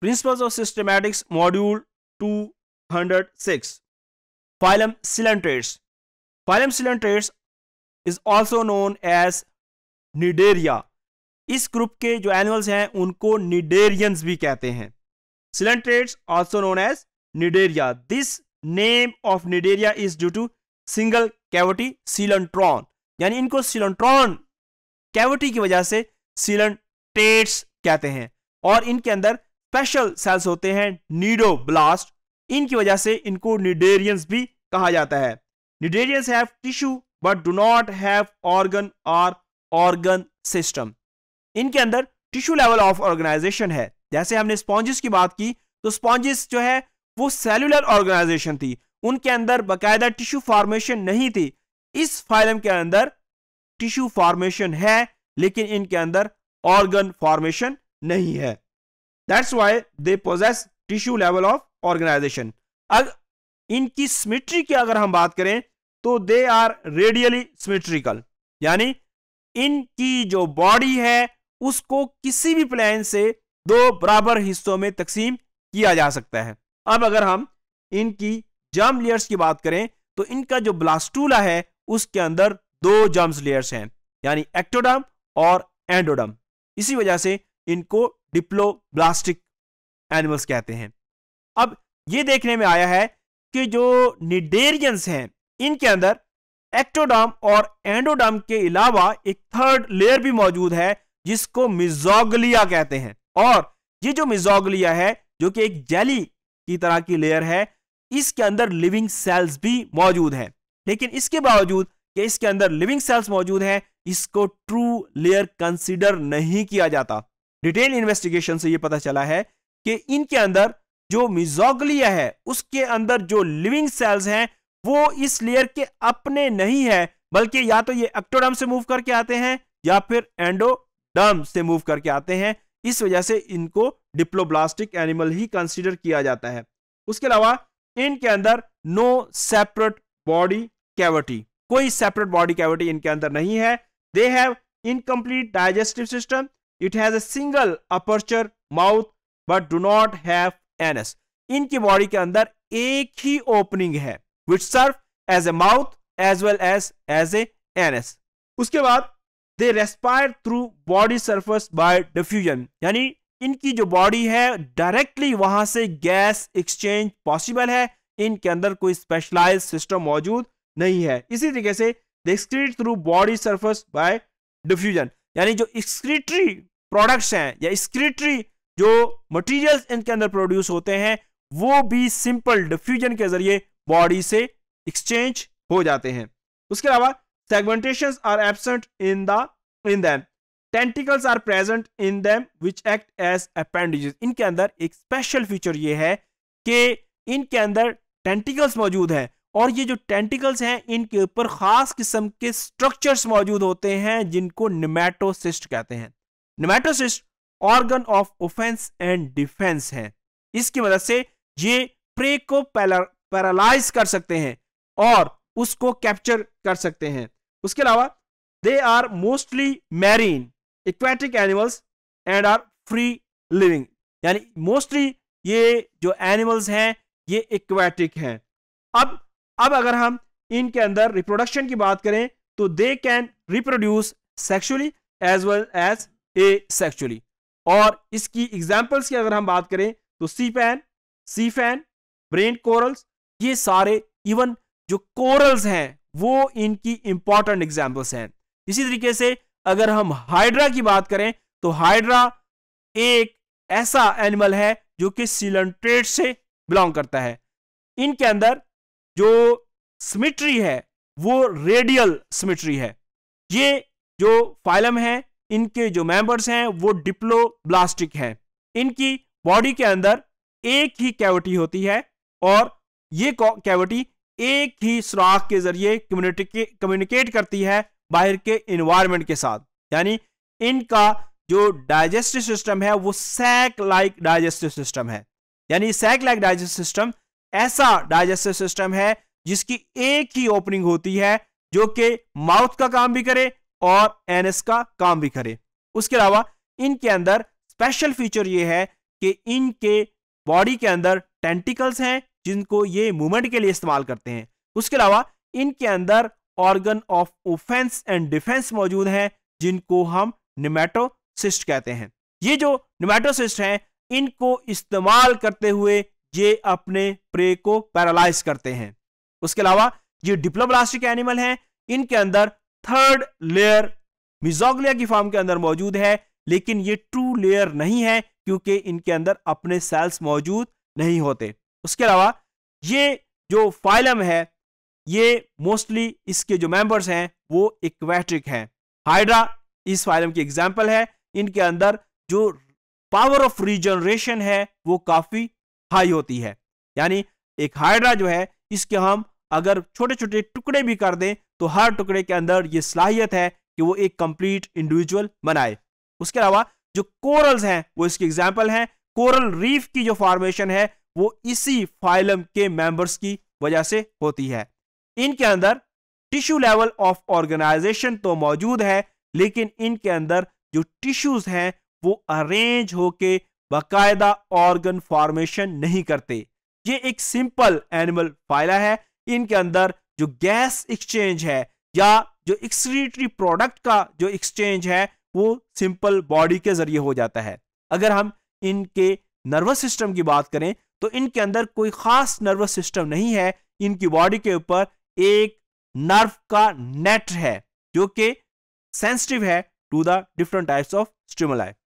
Principles of systematics module 206 phylum coelenterates phylum coelenterates is also known as Cnidaria इस group के जो animals हैं उनको निडेरियंस भी कहते हैं coelenterates also known as Cnidaria this name of Cnidaria is due to single cavity coelenteron यानी इनको सिलेंट्रॉन कैविटी की वजह से सिलेंट्रेट्स कहते हैं और इनके अंदर स्पेशल सेल्स होते हैं नीडो ब्लास्ट इनकी वजह से इनको निडेरियंस भी कहा जाता है cnidarians have tissue but do not have organ और ऑर्गन सिस्टम इनके अंदर टिश्यू लेवल ऑफ ऑर्गेनाइजेशन है जैसे हमने स्पॉन्जिस की बात की तो स्पॉन्जिस जो है वो सेलुलर ऑर्गेनाइजेशन थी उनके अंदर बाकायदा टिश्यू फॉर्मेशन नहीं थी इस फाइलम के अंदर टिश्यू फॉर्मेशन है लेकिन इनके अंदर ऑर्गन फॉर्मेशन नहीं है that's why they possess tissue level of organization अगर इनकी सिमिट्री की अगर हम बात करें तो दे आर रेडियली सिमिट्रिकल यानी इनकी जो बॉडी है उसको किसी भी प्लेन से दो बराबर हिस्सों में तकसीम किया जा सकता है अब अगर हम इनकी जम लेयर्स की बात करें तो इनका जो ब्लास्टूला है उसके अंदर दो जम्स लेयर्स हैं यानी एक्टोडम और एंडोडम इसी वजह से इनको डिप्लोब्लास्टिक एनिमल्स कहते हैं अब ये देखने में आया है कि जो निडेरियंस हैं इनके अंदर एक्टोडाम और एंडोडाम के अलावा एक थर्ड लेयर भी मौजूद है जिसको मिजोगलिया कहते हैं और ये जो मिजोगलिया है जो कि एक जेली की तरह की लेयर है इसके अंदर लिविंग सेल्स भी मौजूद है लेकिन इसके बावजूद कि इसके अंदर लिविंग सेल्स मौजूद हैं इसको ट्रू लेयर कंसीडर नहीं किया जाता डिटेल इन्वेस्टिगेशन से यह पता चला है कि इनके अंदर जो मिजोगलिया है उसके अंदर जो लिविंग सेल्स हैं वो इस लेयर के अपने नहीं है बल्कि या तो ये एक्टोडर्म से मूव करके आते हैं या फिर एंडोडर्म से मूव करके आते हैं इस वजह से इनको डिप्लोब्लास्टिक एनिमल ही कंसीडर किया जाता है उसके अलावा इनके अंदर नो सेपरेट बॉडी कैविटी कोई सेपरेट बॉडी कैविटी इनके अंदर नहीं है they have incomplete digestive system it has a single aperture mouth but do not have anus. इनकी बॉडी के अंदर एक ही ओपनिंग है which serve as a mouth as well as as a anus उसके बाद they respire through body surface by diffusion यानी इनकी जो बॉडी है डायरेक्टली वहां से गैस एक्सचेंज पॉसिबल है इनके अंदर कोई स्पेशलाइज सिस्टम मौजूद नहीं है इसी तरीके से they excrete through body surface by diffusion यानी जो एक्सक्रीटरी प्रोडक्ट्स हैं या एक्सक्रीटरी जो मटेरियल्स इनके अंदर प्रोड्यूस होते हैं वो भी सिंपल डिफ्यूजन के जरिए बॉडी से एक्सचेंज हो जाते हैं उसके अलावा segmentation are absent in the in them tentacles are present in them which act as appendages इनके अंदर एक स्पेशल फीचर ये है कि इनके अंदर टेंटिकल्स मौजूद हैं और ये जो टेंटिकल्स हैं इनके ऊपर खास किस्म के स्ट्रक्चर्स मौजूद होते हैं जिनको निमेटोसिस्ट कहते हैं nematocyst organ of offence and defence है इसकी मदद से ये प्रे को पैरालाइज कर सकते हैं और उसको कैप्चर कर सकते हैं उसके अलावा they are mostly marine aquatic animals and are free living यानी मोस्टली ये जो एनिमल्स हैं ये इक्वेटिक हैं अब अब अगर हम इनके अंदर रिप्रोडक्शन की बात करें तो they can reproduce sexually as well as asexually और इसकी एग्जाम्पल्स की अगर हम बात करें तो sea pen sea fan brain corals ये सारे इवन जो कोरल्स हैं वो इनकी इंपॉर्टेंट एग्जाम्पल्स हैं इसी तरीके से अगर हम हाइड्रा की बात करें तो हाइड्रा एक ऐसा एनिमल है जो कि सिलेंट्रेट से बिलोंग करता है इनके अंदर जो सिमिट्री है वो रेडियल सिमिट्री है ये जो फाइलम है इनके जो मेंबर्स हैं वो डिप्लोब्लास्टिक हैं इनकी बॉडी के अंदर एक ही कैविटी होती है और ये कैविटी एक ही सुराख के जरिए कम्युनिकेट करती है बाहर के इन्वायरमेंट के साथ यानी इनका जो डाइजेस्टिव सिस्टम है वो सैक लाइक डाइजेस्टिव सिस्टम है यानी सैक लाइक डाइजेस्टिव सिस्टम ऐसा डाइजेस्टिव सिस्टम है जिसकी एक ही ओपनिंग होती है जो कि माउथ का काम भी करे और एनएस का काम भी करे उसके अलावा इनके अंदर स्पेशल फीचर ये है कि इनके बॉडी के अंदर टेंटिकल्स हैं जिनको ये मूवमेंट के लिए इस्तेमाल करते हैं उसके अलावा इनके अंदर organ of offence and defence मौजूद हैं जिनको हम निमेटोसिस्ट कहते हैं ये जो निमेटोसिस्ट हैं इनको इस्तेमाल करते हुए ये अपने प्रे को पैरालाइज करते हैं उसके अलावा ये डिप्लोब्लास्टिक एनिमल हैं इनके अंदर थर्ड लेयर मिजोगलिया की फॉर्म के अंदर मौजूद है लेकिन ये ट्रू लेयर नहीं है क्योंकि इनके अंदर अपने सेल्स मौजूद नहीं होते उसके अलावा ये जो फाइलम है ये मोस्टली इसके जो मेंबर्स हैं वो इक्वेट्रिक हैं हाइड्रा इस फाइलम की एग्जांपल है इनके अंदर जो पावर ऑफ रिजनरेशन है वो काफ़ी हाई होती है यानी एक हाइड्रा जो है इसके हम अगर छोटे छोटे टुकड़े भी कर दें तो हर टुकड़े के अंदर ये सलाहियत है कि वो एक कंप्लीट इंडिविजुअल बनाए उसके अलावा जो कोरल्स हैं वो इसके एग्जाम्पल हैं कोरल रीफ की जो फॉर्मेशन है वो इसी फाइलम के मेंबर्स की वजह से होती है इनके अंदर टिश्यू लेवल ऑफ ऑर्गेनाइजेशन तो मौजूद है लेकिन इनके अंदर जो टिश्यूज हैं वो अरेंज होके बाकायदा ऑर्गन फॉर्मेशन नहीं करते ये एक सिंपल एनिमल फाइला है इनके अंदर जो गैस एक्सचेंज है या जो एक्सक्रीटरी प्रोडक्ट का जो एक्सचेंज है वो सिंपल बॉडी के जरिए हो जाता है अगर हम इनके नर्वस सिस्टम की बात करें तो इनके अंदर कोई खास नर्वस सिस्टम नहीं है इनकी बॉडी के ऊपर एक नर्व का नेट है जो कि सेंसिटिव है to the different types of stimuli